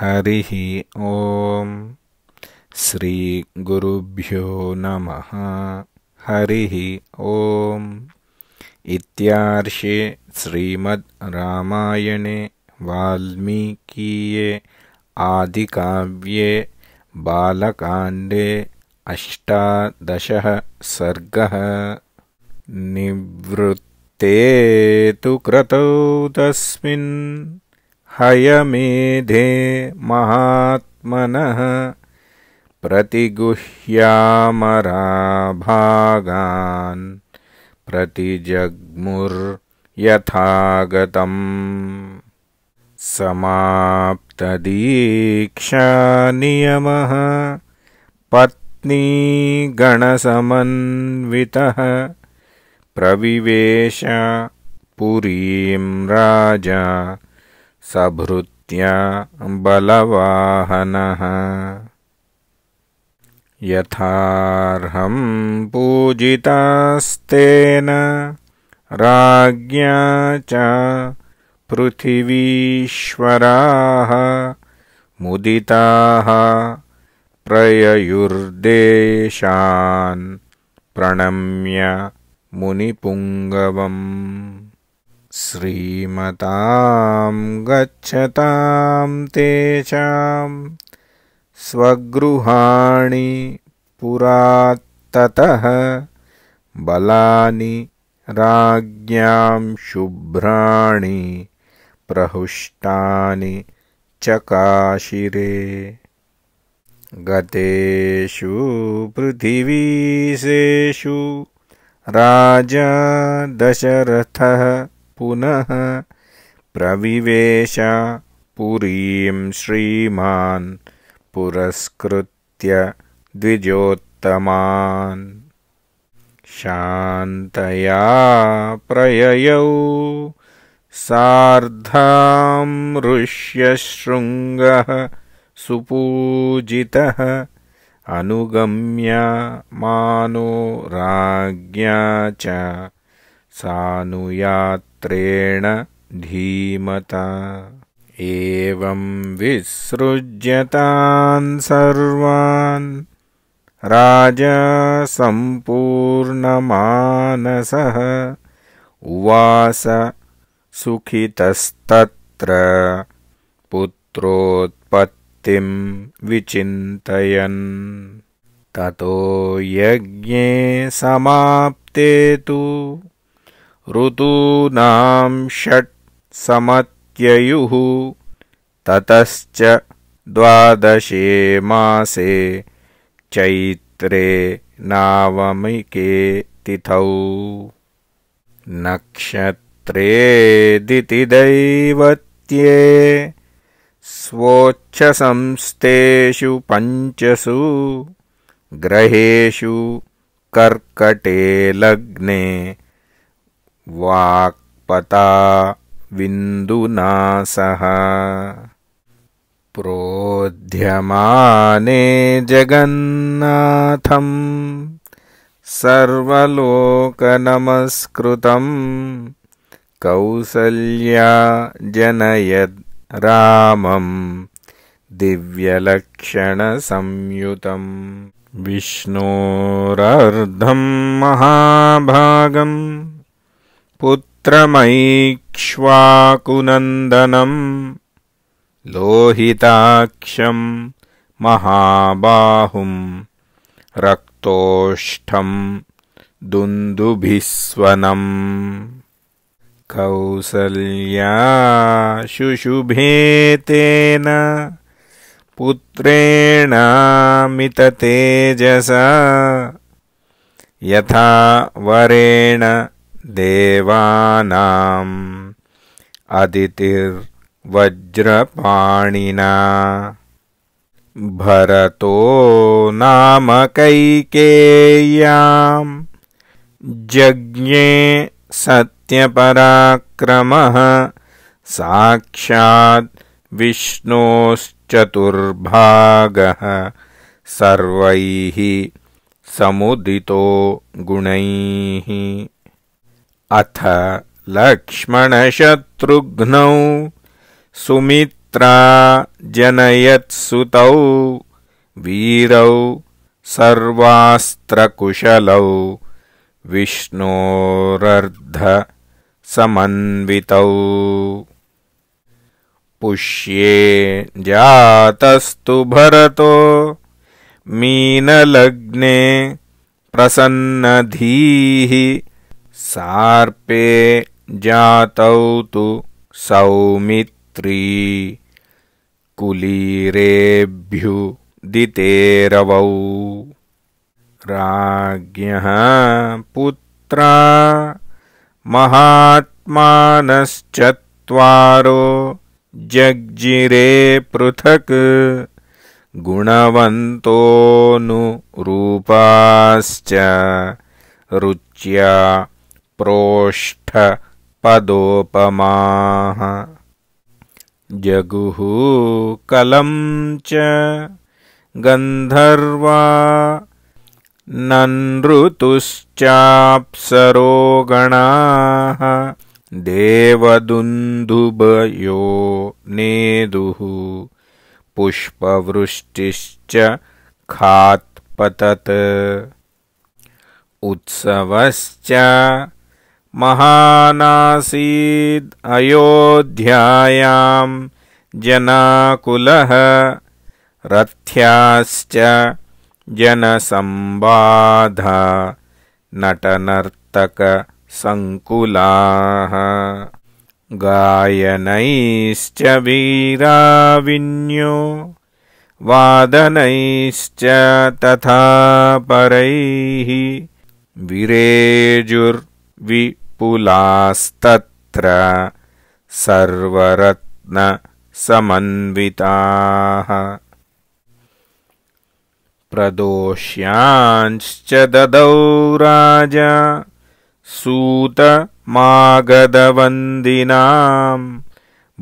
हरिः ॐ श्रीगुरुभ्यो नमः हरिः ॐ इत्यार्षे श्रीमद्रामायणे रामायणे वाल्मीकीये आदिकाव्ये बालकाण्डे अष्टादशः सर्गः निवृत्ते तु क्रतौ तस्मिन् हयमेधे महात्मनः प्रतिगुह्यामराभागान् प्रतिजग्मुर्यथागतम् समाप्तदीक्षानियमः पत्नीगणसमन्वितः प्रविवेश पुरीं राजा सभृत्या बलवाहनः यथार्हं पूजितास्तेन राज्ञा च पृथिवीश्वराः मुदिताः प्रययुर्देशान् प्रणम्य मुनिपुङ्गवम् श्रीमतां गच्छतां तेषां स्वगृहाणि पुरात्ततः बलानि राज्ञां शुभ्राणि प्रहुष्टानि चकाशिरे गतेषु पृथिवीसेषु राजा दशरथः पुनः प्रविवेशा पुरीं श्रीमान् पुरस्कृत्य द्विजोत्तमान् शान्तया प्रययौ सार्धां ऋष्यशृङ्गः सुपूजितः अनुगम्या मानो राज्ञा च सानुयात् पुत्रेण धीमता एवं विसृज्यतान् सर्वान् राजा सम्पूर्णमानसः उवास सुखितस्तत्र पुत्रोत्पत्तिम् विचिन्तयन् ततो यज्ञे समाप्ते तु ऋतूनां षट् समत्ययुः ततश्च द्वादशे मासे चैत्रे नावमिके तिथौ नक्षत्रे दितिदैवत्ये, दैवत्ये स्वोच्छसंस्थेषु पञ्चसु ग्रहेषु कर्कटे लग्ने वाक्पता विन्दुना सह प्रोध्यमाने जगन्नाथम् सर्वलोकनमस्कृतं कौसल्या जनयद् रामं दिव्यलक्षणसंयुतं विष्णोरर्धम् महाभागम् पुत्रमैक्ष्वाकुनन्दनम् लोहिताक्षम् महाबाहुम् रक्तोष्ठम् दुन्दुभिस्वनम् कौसल्या शुशुभे तेन पुत्रेणामिततेजसा यथा वरेण देवानाम् अदितिर्वज्रपाणिना भरतो नाम जज्ञे सत्यपराक्रमः साक्षात् विष्णोश्चतुर्भागः सर्वैः समुदितो गुणैः अथ लक्ष्मणशत्रुघ्नौ सुमित्रा जनयत्सुतौ वीरौ सर्वास्त्रकुशलौ विष्णोरर्ध समन्वितौ पुष्ये जातस्तु भरतो मीनलग्ने प्रसन्नधीः सार्पे जातौ तु सौमित्री कुलीरेभ्यु दितेरवौ राज्ञः पुत्रा महात्मानश्चत्वारो जग्जिरे पृथक् गुणवन्तो नु रूपाश्च रुच्या प्रोष्ठपदोपमाः जगुः कलम् च गन्धर्वा ननृतुश्चाप्सरोगणाः देवदुन्दुभयो नेदुः पुष्पवृष्टिश्च खात्पतत् उत्सवश्च महानासीद् अयोध्यायां जनाकुलः रथ्याश्च जनसम्बाध नटनर्तकसङ्कुलाः गायनैश्च वीराविन्यो वादनैश्च तथा परैः विरेजुर् विपुलास्तत्र सर्वरत्नसमन्विताः प्रदोष्यांश्च ददौ राजा सूतमागदवन्दिनाम्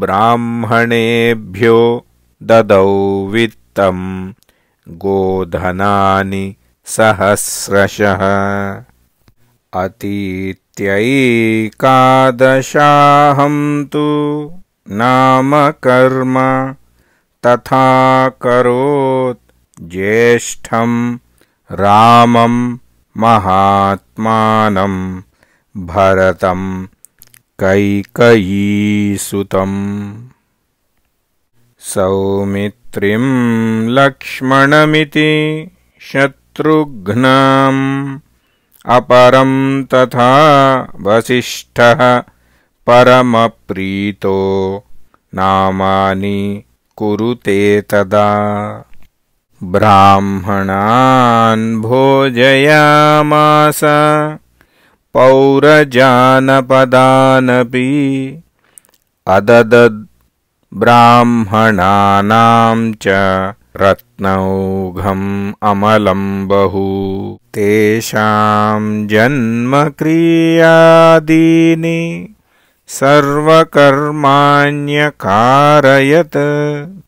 ब्राह्मणेभ्यो ददौ वित्तम् गोधनानि सहस्रशः अतीत्यैकादशाहं तु नाम कर्म करोत् ज्येष्ठं रामं महात्मानं भरतं कैकयीसुतम् सौमित्रिं लक्ष्मणमिति शत्रुघ्नम् अपरम् तथा वसिष्ठः परमप्रीतो नामानि कुरुते तदा ब्राह्मणान् भोजयामास पौरजानपदानपि अददद् ब्राह्मणानां च रत् ौघम् अमलम् बहु तेषाम् जन्मक्रियादीनि सर्वकर्माण्यकारयत्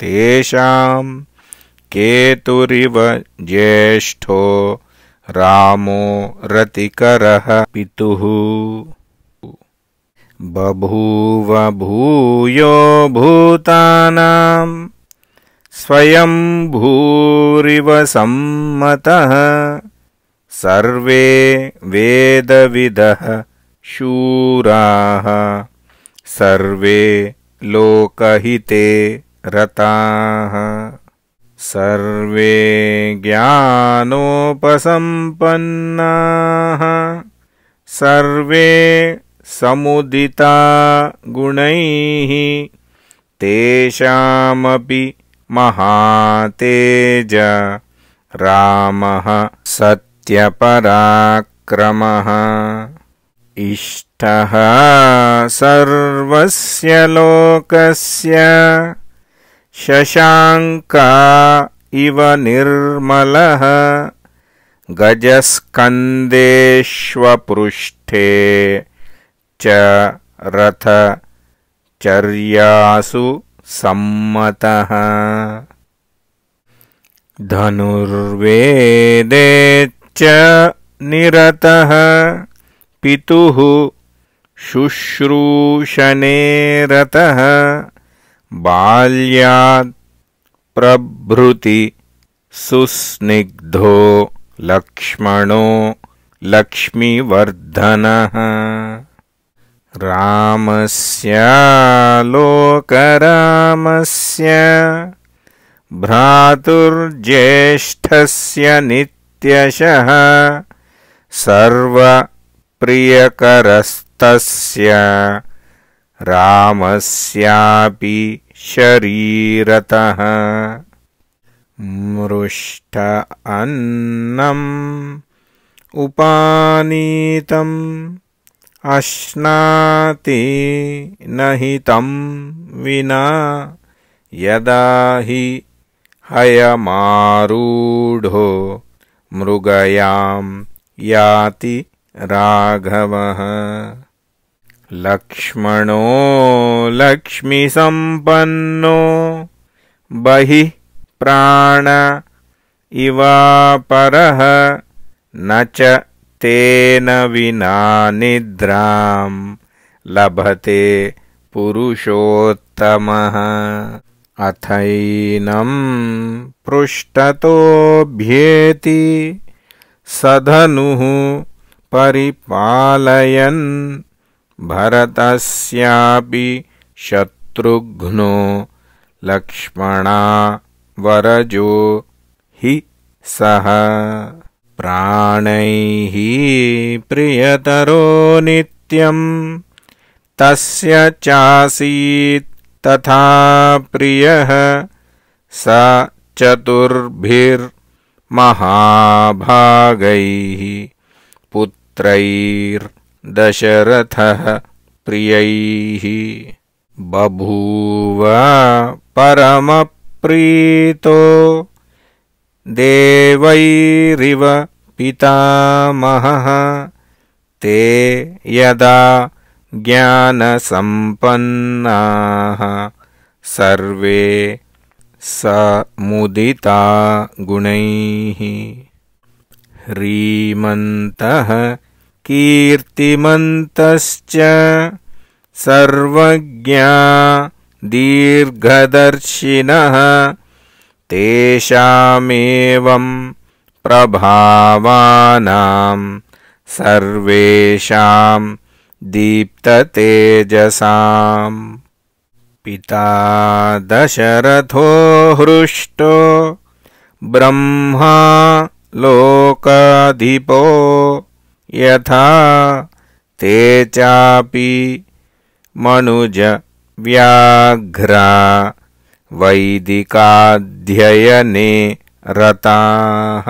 तेषाम् केतुरिव ज्येष्ठो रामो रतिकरः पितुः बभूव भूयो भूतानाम् स्वयं सम्मतः सर्वे वेदविदः शूराः सर्वे लोकहिते रताः सर्वे ज्ञानोपसम्पन्नाः सर्वे समुदिता गुणैः तेषामपि महातेज रामः सत्यपराक्रमः इष्टः सर्वस्य लोकस्य शशाङ्का इव निर्मलः गजस्कन्देष्वपृष्ठे च रथचर्यासु सम्मतः धनुर्वेदे च निरतः पितुः रतः बाल्यात् प्रभृति सुस्निग्धो लक्ष्मणो लक्ष्मीवर्धनः रामस्य लोकरामस्य भ्रातुर्ज्येष्ठस्य नित्यशः सर्वप्रियकरस्तस्य रामस्यापि शरीरतः मृष्ट अन्नम् उपानीतम् हि तं विना यदा हि हयमारूढो मृगयां याति राघवः लक्ष्मणो लक्ष्मीसम्पन्नो बहिः प्राण इवापरः न च तेन विना निद्रां लभते पुरुषोत्तमः अथैनं पृष्ठतोभ्येति सधनुः परिपालयन् भरतस्यापि शत्रुघ्नो लक्ष्मणा वरजो हि सः प्राणैः प्रियतरो नित्यम् तस्य चासीत् तथा प्रियः स चतुर्भिर्महाभागैः पुत्रैर्दशरथः प्रियैः बभूव परमप्रीतो देवैरिव पितामहः ते यदा ज्ञानसम्पन्नाः सर्वे समुदिता गुणैः ह्रीमन्तः कीर्तिमन्तश्च सर्वज्ञा दीर्घदर्शिनः तेषामेवम् प्रभावानाम् सर्वेषां दीप्ततेजसाम् पिता दशरथो हृष्टो ब्रह्मा लोकाधिपो यथा ते चापि मनुजव्याघ्रा वैदिकाध्ययने रताः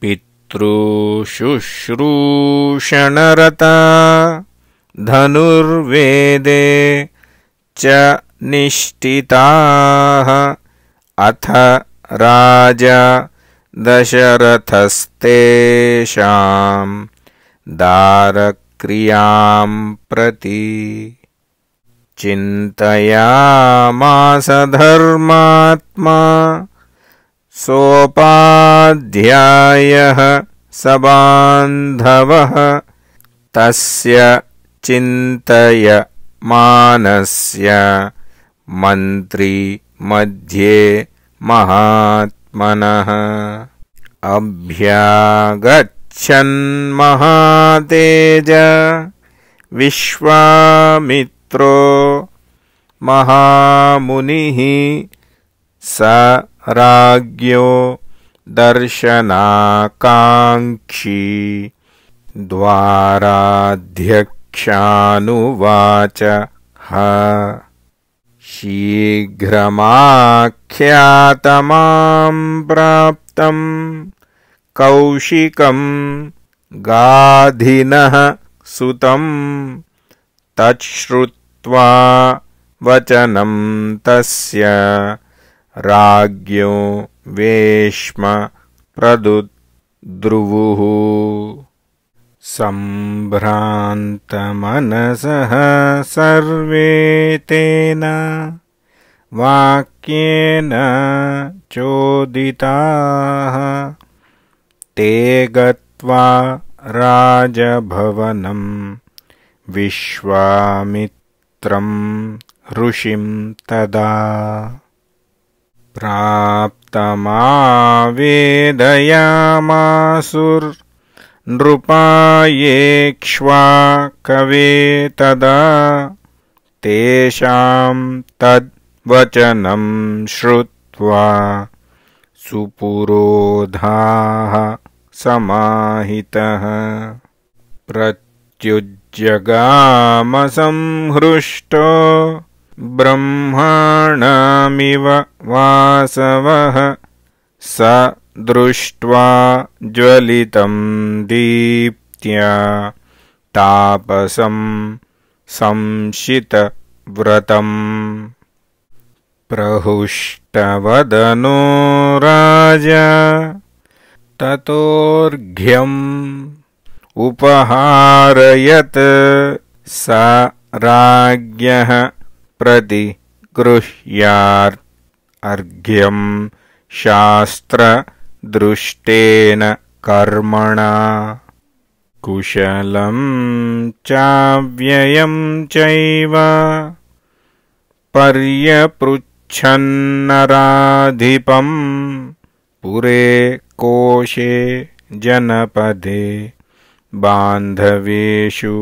पितृशुश्रूषणरता धनुर्वेदे च निष्ठिताः अथ राजा दशरथस्तेषाम् दारक्रियाम् प्रति चिन्तयामासधर्मात्मा सोपाध्यायः बान्धवः तस्य चिन्तय मानस्य मन्त्री मध्ये महात्मनः अभ्यागच्छन् महातेज विश्वामि पुत्रो महामुनिः स राज्ञो दर्शनाकांक्षी द्वाराध्यक्षानुवाच ह शीघ्रमाख्यातमाम् प्राप्तम् कौशिकम् गाधिनः सुतं तच्छ्रुत वचनं तस्य राज्ञो वेश्म प्रदु द्रुवुः सम्भ्रान्तमनसः सर्वे तेन वाक्येन चोदिताः ते गत्वा राजभवनं विश्वामित्र ऋषिं तदा प्राप्तमावेदयामासुर्नृपायेक्ष्वा कवे तदा तेषाम् तद्वचनं श्रुत्वा सुपुरोधाः समाहितः प्रत्युज जगामसंहृष्टो ब्रह्माणामिव वासवः स दृष्ट्वा ज्वलितम् दीप्त्या तापसं संशितव्रतम् प्रहुष्टवदनो राजा ततोर्घ्यम् उपहारयत् सा राज्ञः प्रति गृह्यात् अर्घ्यम् शास्त्रदृष्टेन कर्मणा कुशलम् चाव्ययम् चैव पर्यपृच्छन्नराधिपम् पुरे कोशे जनपदे बान्धवेषु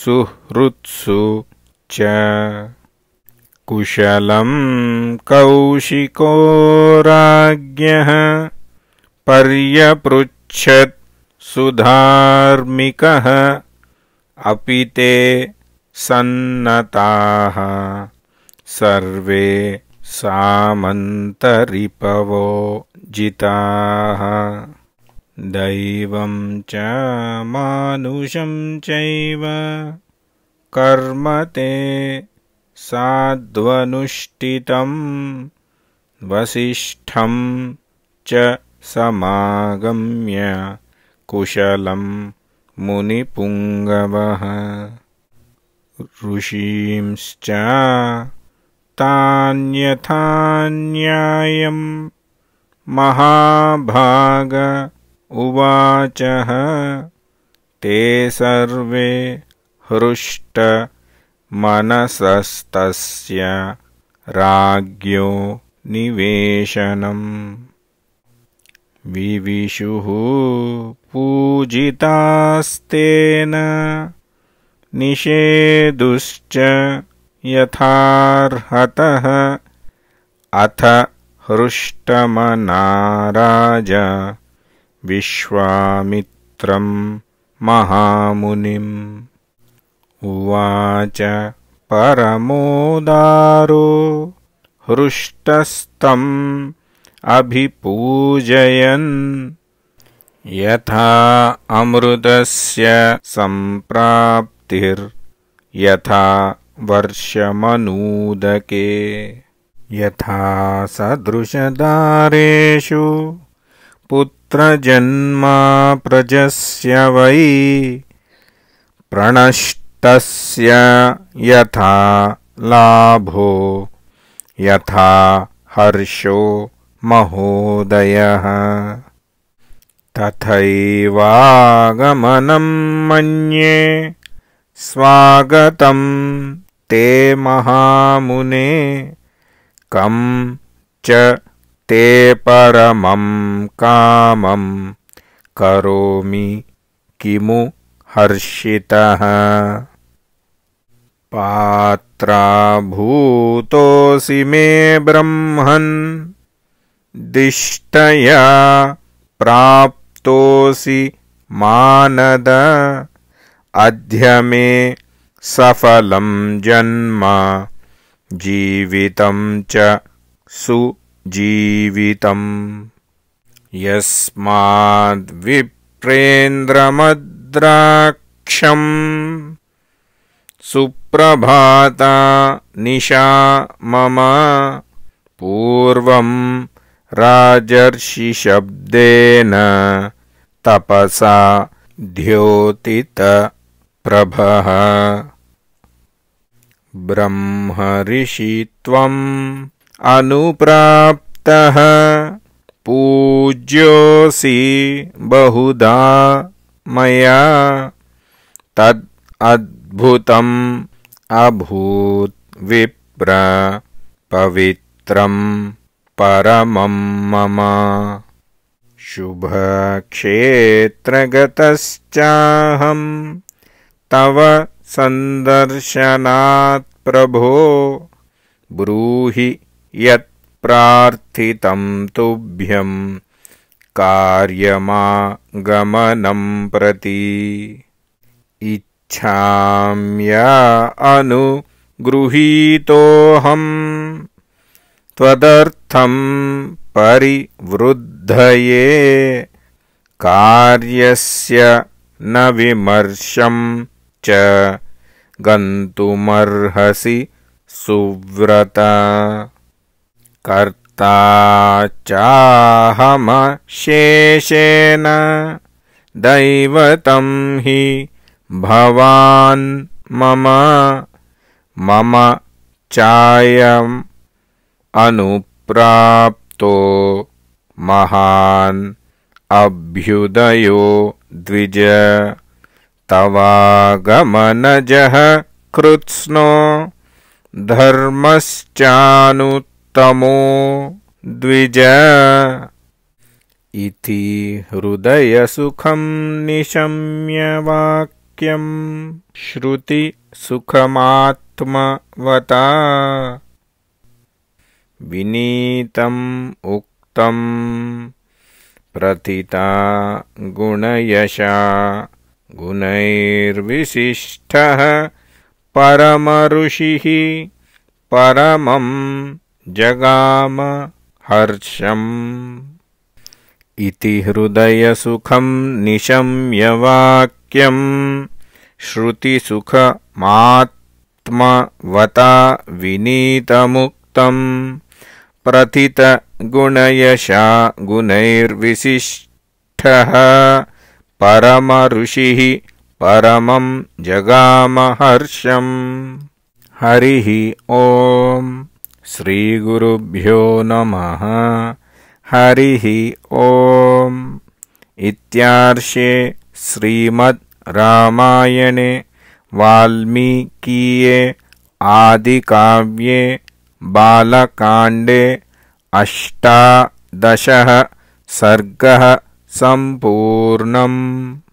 सुहृत्सु च कुशलं कौशिको राज्ञः पर्यपृच्छत् सुधार्मिकः अपि ते सन्नताः सर्वे सामन्तरिपवो जिताः दैवं च मानुषं चैव कर्म ते साध्वनुष्ठितं वसिष्ठं च समागम्य कुशलं मुनिपुङ्गवः ऋषींश्च तान्यथान्यायं महाभाग उवाचः ते सर्वे हृष्ट मनसस्तस्य राज्ञो निवेशनम् विविशुः पूजितास्तेन निषेदुश्च यथार्हतः अथ हृष्टमनाराज विश्वामित्रम् महामुनिम् उवाच परमोदारो हृष्टस्तम् अभिपूजयन् यथा अमृतस्य सम्प्राप्तिर्यथा वर्षमनूदके यथा सदृशदारेषु यत्र जन्मा प्रजस्य वै प्रणष्टस्य यथा लाभो यथा हर्षो महोदयः तथैवागमनं मन्ये स्वागतं ते महामुने कं च ते परमं कामं करोमि किमु हर्षितः पात्राभूतोऽसि मे ब्रह्मन् दिष्टया प्राप्तोऽसि मानद अध्य मे सफलं जन्म जीवितं च सु जीवितम् यस्माद्विप्रेन्द्रमद्राक्षम् सुप्रभाता निशा मम पूर्वम् राजर्षिशब्देन तपसा द्योतितप्रभः ब्रह्म ऋषित्वम् अनुप्राप्तः पूज्योऽसि बहुधा मया तद् अद्भुतम् अभूत् विप्र पवित्रम् परमं मम शुभक्षेत्रगतश्चाहम् तव प्रभो ब्रूहि यत् प्रार्थितम् तुभ्यम् गमनं प्रति इच्छाम्या अनु गृहीतोऽहम् त्वदर्थम् परिवृद्धये कार्यस्य न विमर्शम् च गन्तुमर्हसि सुव्रता कर्ता चाहम शेषेन दैवतम हि भवान मम मम चायम अनुप्राप्तो महान अभ्युदयो द्विज तवागमनजह कृत्स्नो धर्मश्चानुत् तमो द्विज इति हृदयसुखं निशम्यवाक्यं श्रुतिसुखमात्मवता विनीतम् उक्तम् प्रथिता गुणयशा गुणैर्विशिष्टः परमऋषिः परमम् जगाम हर्षम् इति हृदयसुखम् निशम्यवाक्यम् श्रुतिसुखमात्मवता विनीतमुक्तम् प्रथितगुणयशा गुणैर्विशिष्ठः परमऋषिः परमं जगाम हरिः ओम् श्रीगुरुभ्यो नमः हरिः ॐ इत्यार्षे श्रीमद् रामायणे वाल्मीकिये आदिकाव्ये बालकाण्डे अष्टादशः सर्गः सम्पूर्णम्